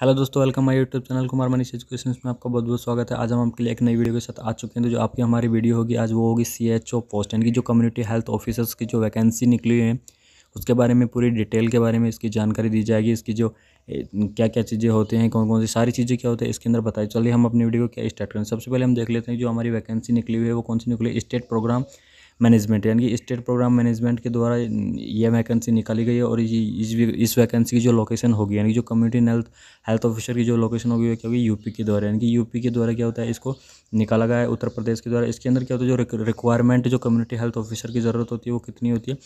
hello दोस्तों welcome my YouTube channel Kumar Manish education में आपका बहुत बहुत स्वागत है आज हम आपके लिए एक नई वीडियो के साथ आ चुके हैं तो जो आपकी हमारी वीडियो होगी आज वो होगी C H O post and की जो कम्युनिटी हेल्थ ऑफिसर्स की जो वैकेंसी निकली है उसके बारे में पूरी डिटेल के बारे में इसकी जानकारी दी जाएगी इसकी जो क्या क्या चीज़ें होती हैं कौन कौन सी सारी चीज़ें क्या होती है इसके अंदर बताइए चलिए हम अपनी वीडियो को क्या स्टार्ट करें सबसे पहले हम देख लेते हैं जो हमारी वैकेंसी निकली हुई है वो कौन सी निकली स्टेट प्रोग्राम मैनेजमेंट यानी कि स्टेट प्रोग्राम मैनेजमेंट के द्वारा यह वैकेंसी निकाली गई है और इस इस वैकेंसी की जो लोकेशन होगी यानी कि जो कम्युनिटी हेल्थ हेल्थ ऑफिसर की जो लोकेशन होगी वो क्या होगी यूपी के द्वारा यानी कि यूपी के द्वारा क्या होता है इसको निकाला गया है उत्तर प्रदेश के द्वारा इसके अंदर क्या होता है जो रिक्वायरमेंट जो कम्युनिटी हेल्थ ऑफिसर की ज़रूरत होती है वो कितनी होती है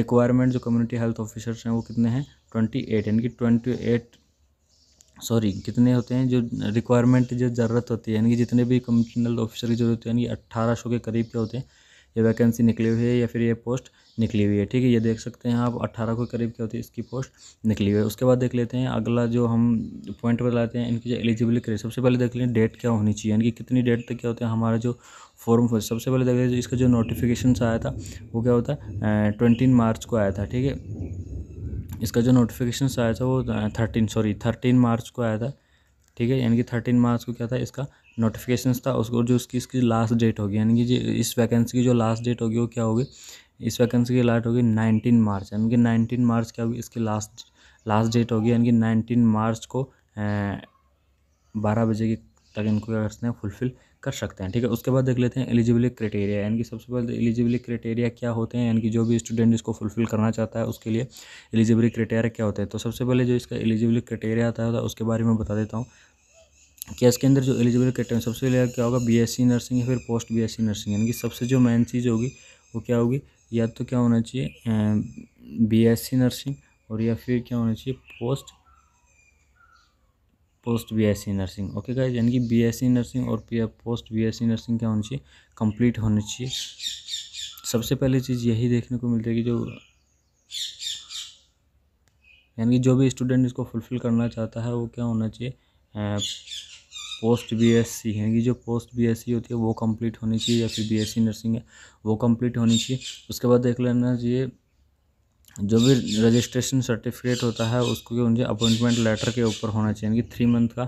रिक्वायरमेंट जो कम्युनिटी हेल्थ ऑफिसर्स हैं वो कितने हैं ट्वेंटी एट यानी कि ट्वेंटी एट सॉरी कितने होते हैं जो रिक्वायरमेंट जो ज़रूरत होती है यानी कि जितने भी कम्युनिटी हेल्थ ऑफिसर की ज़रूरत होती है यानी कि अट्ठारह के करीब के होते हैं ये वैकेंसी निकली हुई है या फिर ये पोस्ट निकली हुई है ठीक है ये देख सकते हैं आप अट्ठारह के करीब क्या होती है इसकी पोस्ट निकली हुई है उसके बाद देख लेते हैं अगला जो हम पॉइंट पर लाते हैं इनकी जो एलिजिबिलिटी है सबसे पहले देख लें डेट क्या होनी चाहिए इनकी कितनी डेट तक क्या होता है हमारा जो फॉर्म फर्स्ट सबसे पहले देख लीजिए इसका जो नोटिफिकेशन आया था वो क्या होता है ट्वेंटीन मार्च को आया था ठीक है इसका जो नोटिफिकेशन आया था वो थर्टीन सॉरी थर्टीन मार्च को आया था ठीक है यानी कि थर्टीन मार्च को क्या था इसका नोटिफिकेशन था उसको जो उसकी इसकी लास्ट डेट होगी यानी कि इस वैकेंसी की जो लास्ट डेट होगी वो क्या होगी इस वैकेंसी की लास्ट होगी नाइनटीन मार्च यानी कि नाइनटीन मार्च क्या होगी इसकी लास्ट लास्ट डेट होगी यानी कि नाइनटीन मार्च को बारह बजे की ताकि इनको क्या कर सकते हैं फुलफिल कर सकते हैं ठीक है उसके बाद देख लेते हैं एलिजिबिलिटी क्राइटेरिया यानी कि सबसे पहले एलिजिबिलिटी क्राइटेरिया क्या होते हैं यानी कि जो भी स्टूडेंट इसको फुलफिल करना चाहता है उसके लिए एलिजिबिलिटी क्राइटेरिया क्या होते हैं तो सबसे पहले जो इसका एलिजिबिलिटी क्राइटेरिया आता है तो उसके बारे में बता देता हूँ क्या इसके अंदर जो एलिजिबल क्राइटेरिया सबसे पहले क्या होगा बीएससी नर्सिंग या फिर पोस्ट बीएससी नर्सिंग यानी कि सबसे जो मेन चीज़ होगी वो क्या होगी या तो क्या होना चाहिए बीएससी नर्सिंग और या फिर क्या होना चाहिए post post B S C nursing okay guys यानी कि बी एस सी नर्सिंग और P post B S C nursing क्या होनी चाहिए कंप्लीट होनी चाहिए सबसे पहली चीज़ यही देखने को मिलती है कि जो यानी कि जो भी स्टूडेंट इसको फुलफ़िल करना चाहता है वो क्या होना चाहिए पोस्ट बी एस सी यानी कि जो पोस्ट बी एस सी होती है वो कंप्लीट होनी चाहिए या फिर बी एस सी नर्सिंग है वो कंप्लीट होनी चाहिए उसके बाद देख लेना चाहिए जो भी रजिस्ट्रेशन सर्टिफिकेट होता है उसको क्या उनके अपॉइंटमेंट लेटर के ऊपर होना चाहिए यानी कि थ्री मंथ का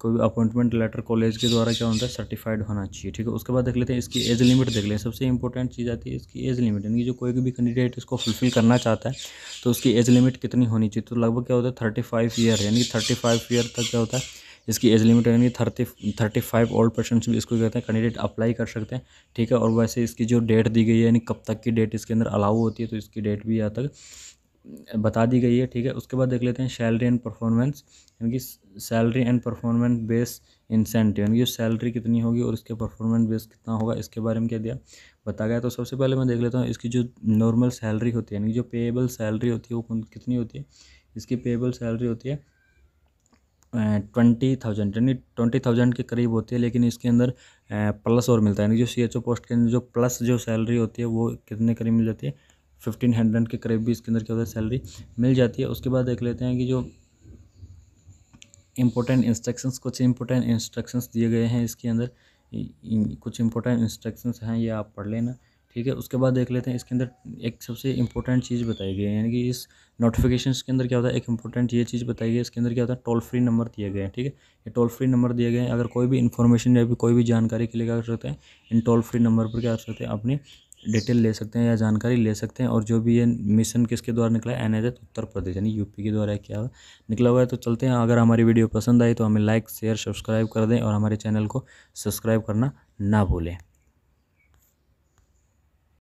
कोई भी अपॉइंटमेंट लेटर कॉलेज के द्वारा क्या होता है सर्टिफाइड होना चाहिए ठीक है उसके बाद देख लेते हैं इसकी एज लिमिट देख लें सबसे इंपॉर्टेंट चीज़ आती है इसकी एज लिमिट यानी कि जो कोई भी कैंडिडेट इसको फुलफिल करना चाहता है तो उसकी एज लिमिट कितनी होनी चाहिए तो लगभग क्या होता है थर्टी फाइव ईयर यानी कि थर्टी फाइव ईयर तक क्या होता है इसकी एज लिमिट यानी thirty thirty five old person भी इसको कहते हैं कैंडिडेट अप्लाई कर सकते हैं ठीक है और वैसे इसकी जो डेट दी गई है यानी कब तक की डेट इसके अंदर अलाउ होती है तो इसकी डेट भी यहाँ तक बता दी गई है ठीक है उसके बाद देख लेते हैं सैलरी एंड परफॉर्मेंस यानी कि salary and performance base incentive यानी कि सैलरी कितनी होगी और इसके परफॉर्मेंस बेस कितना होगा इसके बारे में क्या दिया बता गया तो सबसे पहले मैं देख लेता हूँ इसकी जो नॉर्मल सैलरी होती है यानी कि जो पेएबल सैलरी होती है वो कितनी होती है इसकी पेएबल सैलरी होती है ट्वेंटी थाउजेंड यानी ट्वेंटी थाउजेंड के करीब होती है लेकिन इसके अंदर प्लस और मिलता है यानी जो सी एच ओ पोस्ट के अंदर जो प्लस जो सैलरी होती है वो कितने करीब मिल जाती है फिफ्टीन हंड्रेड के करीब भी इसके अंदर क्या होता है सैलरी मिल जाती है उसके बाद देख लेते हैं कि जो इम्पोर्टेंट इंस्ट्रक्शंस कुछ इम्पोर्टेंट इंस्ट्रक्शंस दिए गए हैं इसके अंदर कुछ इम्पोर्टेंट इंस्ट्रक्शंस हैं ये आप पढ़ लेना ठीक है उसके बाद देख लेते हैं इसके अंदर एक सबसे इंपॉर्टेंट चीज़ बताई गई है यानी कि इस नोटिफिकेशन के अंदर क्या होता है एक इंपॉर्टेंट ये चीज़ बताई गई है इसके अंदर क्या होता है टोल फ्री नंबर दिए गए हैं ठीक है ये टोल फ्री नंबर दिए गए हैं अगर कोई भी इन्फॉर्मेशन या भी कोई भी जानकारी के लिए क्या कर सकते हैं इन टोल फ्री नंबर पर क्या कर सकते हैं अपनी डिटेल ले सकते हैं या जानकारी ले सकते हैं और जो भी ये मिशन किसके द्वारा निकला है एन उत्तर प्रदेश यानी यूपी के द्वारा क्या निकला हुआ है तो चलते हैं अगर हमारी वीडियो पसंद आई तो हमें लाइक शेयर सब्सक्राइब कर दें और हमारे चैनल को सब्सक्राइब करना ना भूलें